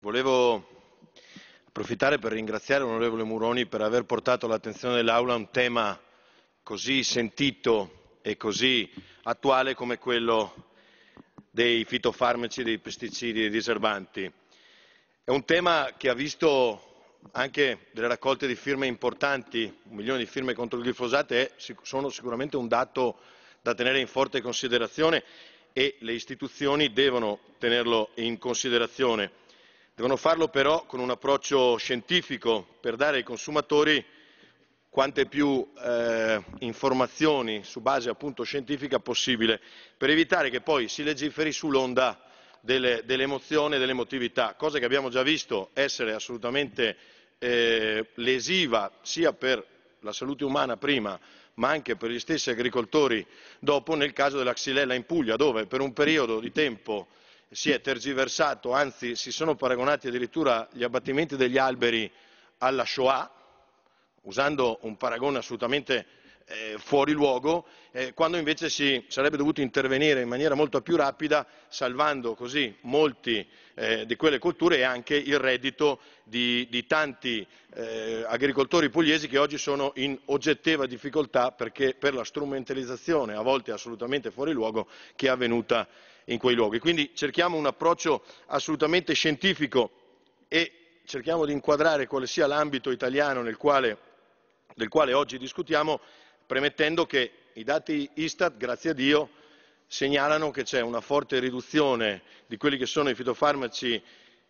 Volevo approfittare per ringraziare l'onorevole Muroni per aver portato all'attenzione dell'Aula un tema così sentito e così attuale come quello dei fitofarmaci, dei pesticidi e diserbanti. È un tema che ha visto anche delle raccolte di firme importanti, un milione di firme contro il glifosato, e sono sicuramente un dato da tenere in forte considerazione e le istituzioni devono tenerlo in considerazione Devono farlo però con un approccio scientifico per dare ai consumatori quante più eh, informazioni su base appunto scientifica possibile per evitare che poi si legiferi sull'onda delle, dell'emozione e dell'emotività, cosa che abbiamo già visto essere assolutamente eh, lesiva sia per la salute umana prima ma anche per gli stessi agricoltori dopo nel caso della xylella in Puglia dove per un periodo di tempo si è tergiversato, anzi si sono paragonati addirittura gli abbattimenti degli alberi alla Shoah, usando un paragone assolutamente eh, fuori luogo, eh, quando invece si sarebbe dovuto intervenire in maniera molto più rapida, salvando così molte eh, di quelle colture e anche il reddito di, di tanti eh, agricoltori pugliesi che oggi sono in oggettiva difficoltà perché, per la strumentalizzazione, a volte assolutamente fuori luogo, che è avvenuta in quei luoghi. Quindi cerchiamo un approccio assolutamente scientifico e cerchiamo di inquadrare quale sia l'ambito italiano quale, del quale oggi discutiamo, premettendo che i dati Istat, grazie a Dio, segnalano che c'è una forte riduzione di quelli che sono i fitofarmaci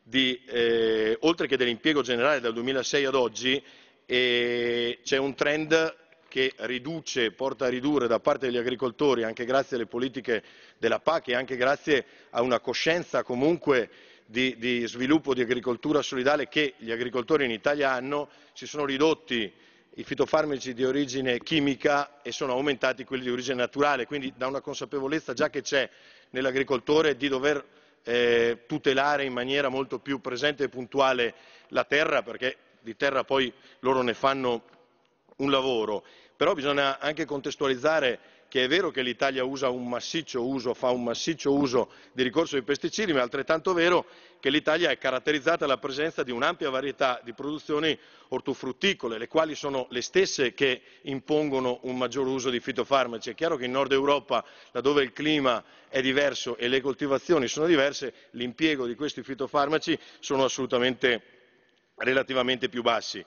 di, eh, oltre che dell'impiego generale dal 2006 ad oggi, e c'è un trend che riduce, porta a ridurre da parte degli agricoltori, anche grazie alle politiche della PAC e anche grazie a una coscienza comunque di, di sviluppo di agricoltura solidale che gli agricoltori in Italia hanno, si sono ridotti i fitofarmaci di origine chimica e sono aumentati quelli di origine naturale, quindi da una consapevolezza già che c'è nell'agricoltore di dover eh, tutelare in maniera molto più presente e puntuale la terra, perché di terra poi loro ne fanno un lavoro, però bisogna anche contestualizzare che è vero che l'Italia usa un massiccio uso, fa un massiccio uso di ricorso ai pesticidi, ma è altrettanto vero che l'Italia è caratterizzata dalla presenza di un'ampia varietà di produzioni ortofrutticole, le quali sono le stesse che impongono un maggior uso di fitofarmaci. È chiaro che in Nord Europa, laddove il clima è diverso e le coltivazioni sono diverse, l'impiego di questi fitofarmaci sono assolutamente relativamente più bassi.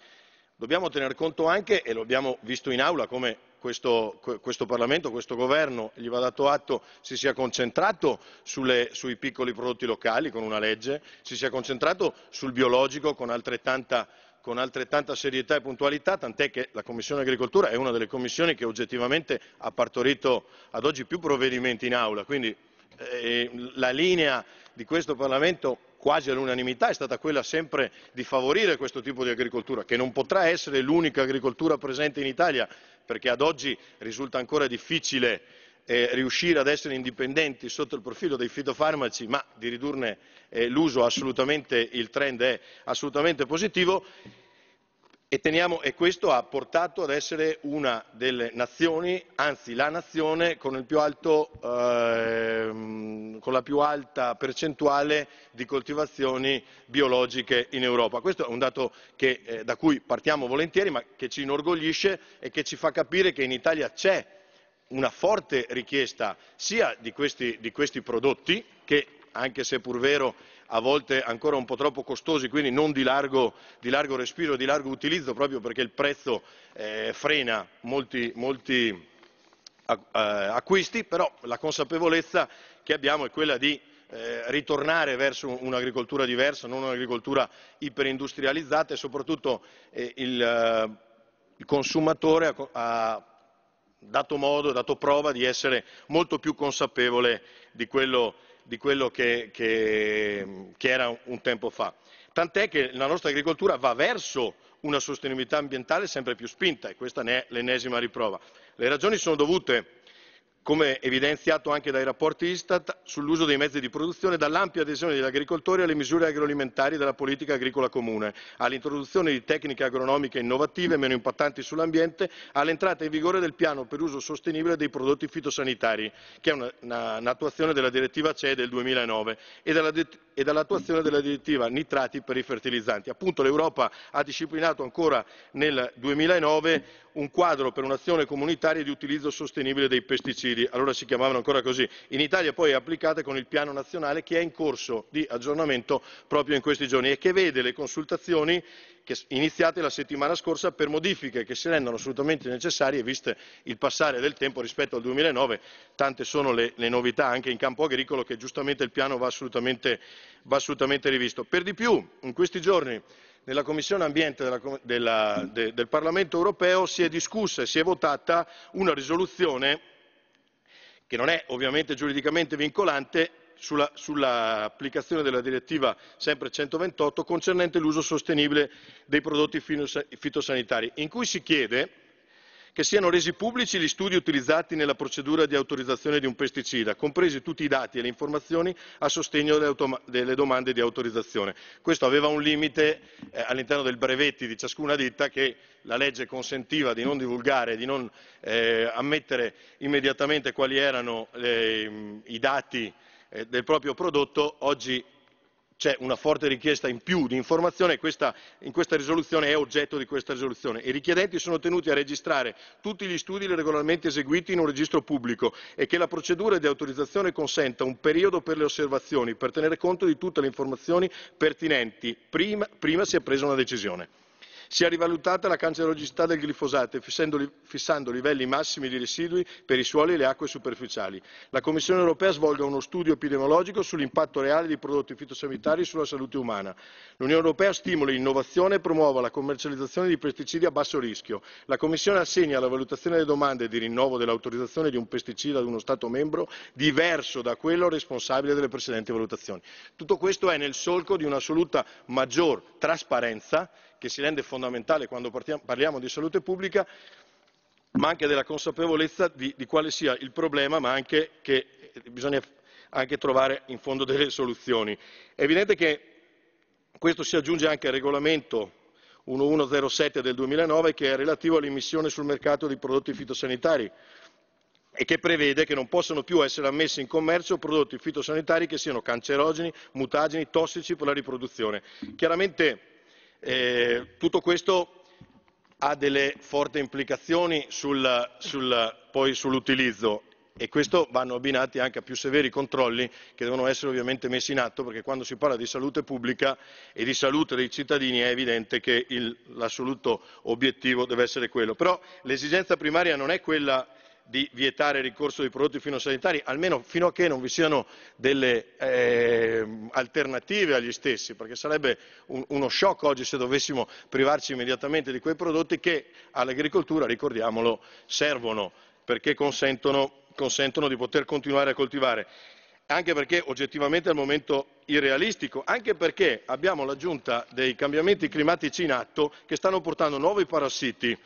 Dobbiamo tener conto anche, e lo abbiamo visto in aula, come questo, questo Parlamento, questo Governo, gli va dato atto, si sia concentrato sulle, sui piccoli prodotti locali con una legge, si sia concentrato sul biologico con altrettanta con altrettanta serietà e puntualità, tant'è che la Commissione Agricoltura è una delle commissioni che oggettivamente ha partorito ad oggi più provvedimenti in aula, quindi eh, la linea di questo Parlamento quasi all'unanimità è stata quella sempre di favorire questo tipo di agricoltura, che non potrà essere l'unica agricoltura presente in Italia, perché ad oggi risulta ancora difficile eh, riuscire ad essere indipendenti sotto il profilo dei fitofarmaci, ma di ridurne eh, l'uso assolutamente il trend è assolutamente positivo e, teniamo, e, questo ha portato ad essere una delle nazioni, anzi la nazione con, alto, eh, con, la più alta percentuale di coltivazioni biologiche in Europa. Questo è un dato che, eh, da cui partiamo volentieri, ma che ci inorgoglisce e che ci fa capire che in Italia c'è una forte richiesta sia di questi, di questi prodotti, che anche se è pur vero a volte ancora un po' troppo costosi, quindi non di largo, di largo respiro e di largo utilizzo, proprio perché il prezzo eh, frena molti, molti eh, acquisti, però la consapevolezza che abbiamo è quella di eh, ritornare verso un'agricoltura diversa, non un'agricoltura iperindustrializzata e soprattutto eh, il, consumatore ha, dato modo, ha dato prova di essere molto più consapevole di quello di quello che, che, che era un tempo fa. Tant'è che la nostra agricoltura va verso una sostenibilità ambientale sempre più spinta e questa ne è l'ennesima riprova. Le ragioni sono dovute come evidenziato anche dai rapporti Istat sull'uso dei mezzi di produzione, dall'ampia adesione degli agricoltori alle misure agroalimentari della politica agricola comune, all'introduzione di tecniche agronomiche innovative meno impattanti sull'ambiente, all'entrata in vigore del piano per uso sostenibile dei prodotti fitosanitari, che è un'attuazione della direttiva CE del 2009 e dall'attuazione della direttiva nitrati per i fertilizzanti. Appunto l'Europa ha disciplinato ancora nel 2009 un quadro per un'azione comunitaria di utilizzo sostenibile dei pesticidi, allora si chiamavano ancora così, in Italia poi applicate con il piano nazionale che è in corso di aggiornamento proprio in questi giorni e che vede le consultazioni iniziate la settimana scorsa per modifiche che si rendono assolutamente necessarie viste il passare del tempo rispetto al 2009, tante sono le, le novità anche in campo agricolo che giustamente il piano va assolutamente, va assolutamente rivisto. Per di più, in questi giorni nella Commissione Ambiente della, della, de, del Parlamento europeo si è discussa e si è votata una risoluzione che non è ovviamente giuridicamente vincolante sulla, sull'applicazione della direttiva sempre 128 concernente l'uso sostenibile dei prodotti fitosanitari, in cui si chiede che siano resi pubblici gli studi utilizzati nella procedura di autorizzazione di un pesticida, compresi tutti i dati e le informazioni a sostegno delle domande di autorizzazione. Questo aveva un limite eh, all'interno del brevetti di ciascuna ditta che la legge consentiva di non divulgare, di non eh, ammettere immediatamente quali erano eh, i dati eh, del proprio prodotto, oggi c'è una forte richiesta in più di informazione questa, in questa risoluzione è oggetto di questa risoluzione. I richiedenti sono tenuti a registrare tutti gli studi regolarmente eseguiti in un registro pubblico e che la procedura di autorizzazione consenta un periodo per le osservazioni per tenere conto di tutte le informazioni pertinenti prima, prima si è presa una decisione. Si è rivalutata la cancerogicità del glifosato fissando, livelli massimi di residui per i suoli e le acque superficiali. La Commissione europea svolga uno studio epidemiologico sull'impatto reale di prodotti fitosanitari sulla salute umana. L'Unione europea stimoli l'innovazione e promuova la commercializzazione di pesticidi a basso rischio. La Commissione assegna alla valutazione delle domande di rinnovo dell'autorizzazione di un pesticida ad uno Stato membro diverso da quello responsabile delle precedenti valutazioni. Tutto questo è nel solco di un'assoluta maggior trasparenza che si rende fondamentale quando parliamo di salute pubblica, ma anche della consapevolezza di, di quale sia il problema, ma anche che bisogna anche trovare in fondo delle soluzioni. È evidente che questo si aggiunge anche al regolamento 1107 del 2009 che è relativo all'immissione sul mercato di prodotti fitosanitari e che prevede che non possano più essere ammessi in commercio prodotti fitosanitari che siano cancerogeni, mutageni, tossici per la riproduzione. Chiaramente eh, tutto questo ha delle forti implicazioni sul, sul, poi sull'utilizzo e questo vanno abbinati anche a più severi controlli che devono essere ovviamente messi in atto perché quando si parla di salute pubblica e di salute dei cittadini è evidente che l'assoluto obiettivo deve essere quello. Però l'esigenza primaria non è quella di vietare il ricorso ai prodotti fitosanitari, almeno fino a che non vi siano delle eh, alternative agli stessi, perché sarebbe un, uno shock oggi se dovessimo privarci immediatamente di quei prodotti che all'agricoltura, ricordiamolo, servono perché consentono, consentono di poter continuare a coltivare anche perché oggettivamente è al momento irrealistico, anche perché abbiamo l'aggiunta dei cambiamenti climatici in atto che stanno portando nuovi parassiti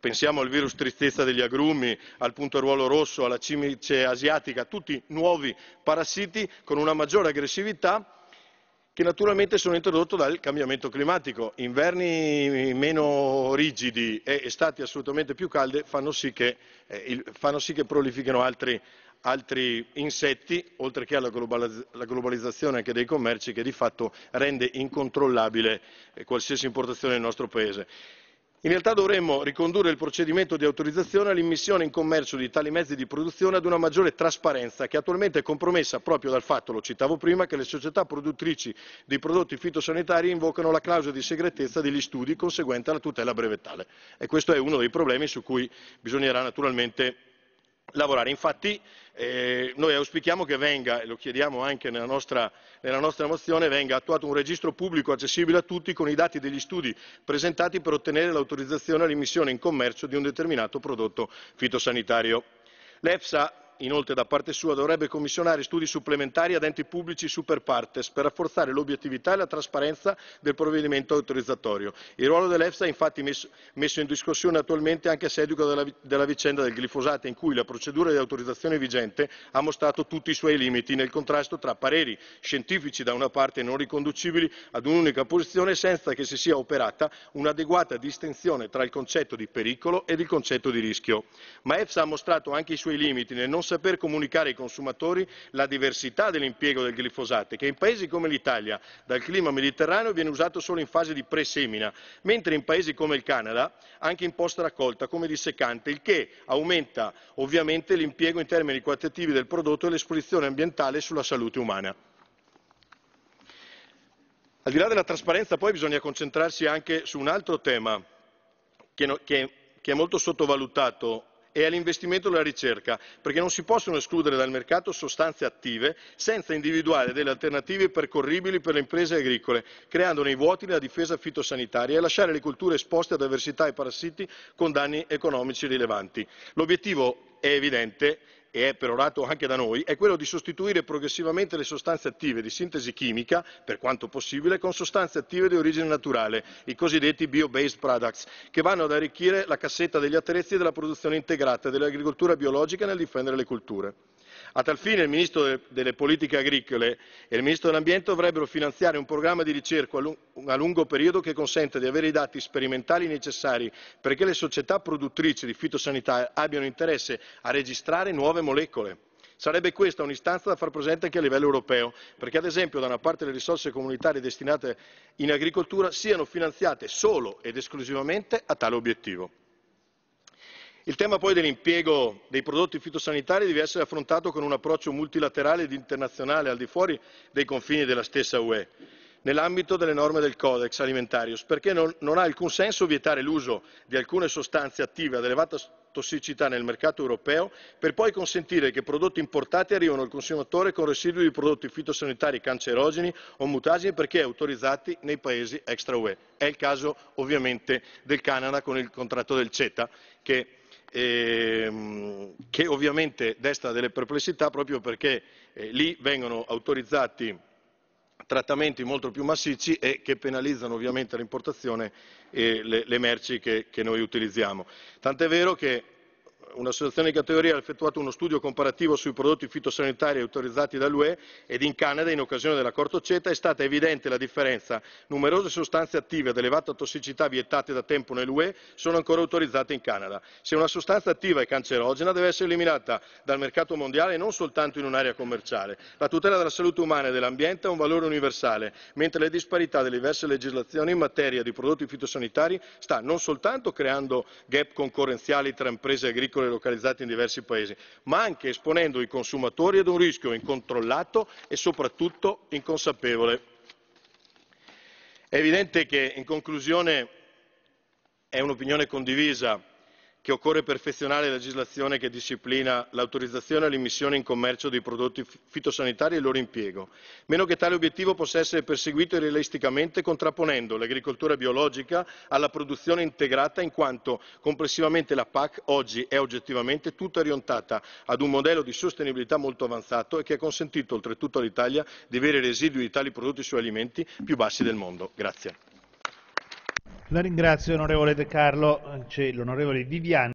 Pensiamo al virus tristezza degli agrumi, al punteruolo rosso, alla cimice asiatica, tutti nuovi parassiti con una maggiore aggressività che naturalmente sono introdotti dal cambiamento climatico. Inverni meno rigidi e estati assolutamente più calde fanno sì che, eh, fanno sì che prolifichino altri, altri insetti, oltre che alla globalizzazione anche dei commerci che di fatto rende incontrollabile eh, qualsiasi importazione nel nostro Paese. In realtà dovremmo ricondurre il procedimento di autorizzazione all'immissione in commercio di tali mezzi di produzione ad una maggiore trasparenza che attualmente è compromessa proprio dal fatto, lo citavo prima, che le società produttrici di prodotti fitosanitari invocano la clausola di segretezza degli studi conseguente alla tutela brevettale. E questo è uno dei problemi su cui bisognerà naturalmente lavorare. Infatti eh, noi auspichiamo che venga, e lo chiediamo anche nella nostra, nella nostra, mozione, venga attuato un registro pubblico accessibile a tutti con i dati degli studi presentati per ottenere l'autorizzazione all'immissione in commercio di un determinato prodotto fitosanitario. L'EFSA inoltre, da parte sua, dovrebbe commissionare studi supplementari ad enti pubblici super partes per rafforzare l'obiettività e la trasparenza del provvedimento autorizzatorio. Il ruolo dell'EFSA è infatti messo in discussione attualmente anche a seguito della vicenda del glifosato, in cui la procedura di autorizzazione vigente ha mostrato tutti i suoi limiti nel contrasto tra pareri scientifici da una parte non riconducibili ad un'unica posizione senza che si sia operata un'adeguata distinzione tra il concetto di pericolo ed il concetto di rischio. Ma EFSA ha mostrato anche i suoi limiti nel non saper comunicare ai consumatori la diversità dell'impiego del glifosato, che in paesi come l'Italia, dal clima mediterraneo, viene usato solo in fase di presemina, mentre in paesi come il Canada anche in post raccolta come dissecante, il che aumenta ovviamente l'impiego in termini quantitativi del prodotto e l'esposizione ambientale sulla salute umana. Al di là della trasparenza poi bisogna concentrarsi anche su un altro tema che, no, che, che è molto sottovalutato e all'investimento nella ricerca, perché non si possono escludere dal mercato sostanze attive senza individuare delle alternative percorribili per le imprese agricole, creando nei vuoti la difesa fitosanitaria e lasciare le culture esposte ad avversità e parassiti con danni economici rilevanti. L'obiettivo è evidente e è perorato anche da noi, è quello di sostituire progressivamente le sostanze attive di sintesi chimica, per quanto possibile, con sostanze attive di origine naturale, i cosiddetti bio-based products, che vanno ad arricchire la cassetta degli attrezzi della produzione integrata dell'agricoltura biologica nel difendere le culture. A tal fine il Ministro delle Politiche Agricole e il Ministro dell'Ambiente dovrebbero finanziare un programma di ricerca a lungo periodo che consenta di avere i dati sperimentali necessari perché le società produttrici di fitosanità abbiano interesse a registrare nuove molecole. Sarebbe questa un'istanza da far presente anche a livello europeo, perché ad esempio da una parte le risorse comunitarie destinate in agricoltura siano finanziate solo ed esclusivamente a tale obiettivo. Il tema poi dell'impiego dei prodotti fitosanitari deve essere affrontato con un approccio multilaterale ed internazionale al di fuori dei confini della stessa UE, nell'ambito delle norme del Codex Alimentarius, perché non, non ha alcun senso vietare l'uso di alcune sostanze attive ad elevata tossicità nel mercato europeo per poi consentire che prodotti importati arrivino al consumatore con residui di prodotti fitosanitari cancerogeni o mutageni perché autorizzati nei paesi extra UE. È il caso ovviamente del Canada con il contratto del CETA che ehm, che ovviamente desta delle perplessità proprio perché eh, lì vengono autorizzati trattamenti molto più massicci e che penalizzano ovviamente l'importazione e le, le merci che, che noi utilizziamo. Tant'è vero che un'associazione di categoria ha effettuato uno studio comparativo sui prodotti fitosanitari autorizzati dall'UE ed in Canada in occasione dell'accordo CETA è stata evidente la differenza. Numerose sostanze attive ad elevata tossicità vietate da tempo nell'UE sono ancora autorizzate in Canada. Se una sostanza attiva è cancerogena deve essere eliminata dal mercato mondiale e non soltanto in un'area commerciale. La tutela della salute umana e dell'ambiente è un valore universale, mentre le disparità delle diverse legislazioni in materia di prodotti fitosanitari sta non soltanto creando gap concorrenziali tra imprese agricole agricole localizzate in diversi paesi, ma anche esponendo i consumatori ad un rischio incontrollato e soprattutto inconsapevole. È evidente che in conclusione è un'opinione condivisa che occorre perfezionare la legislazione che disciplina l'autorizzazione all'immissione in commercio dei prodotti fitosanitari e il loro impiego, meno che tale obiettivo possa essere perseguito realisticamente contrapponendo l'agricoltura biologica alla produzione integrata in quanto complessivamente la PAC oggi è oggettivamente tutta orientata ad un modello di sostenibilità molto avanzato e che ha consentito oltretutto all'Italia di avere residui di tali prodotti su alimenti più bassi del mondo. Grazie. La ringrazio, onorevole De Carlo. C'è l'onorevole Viviani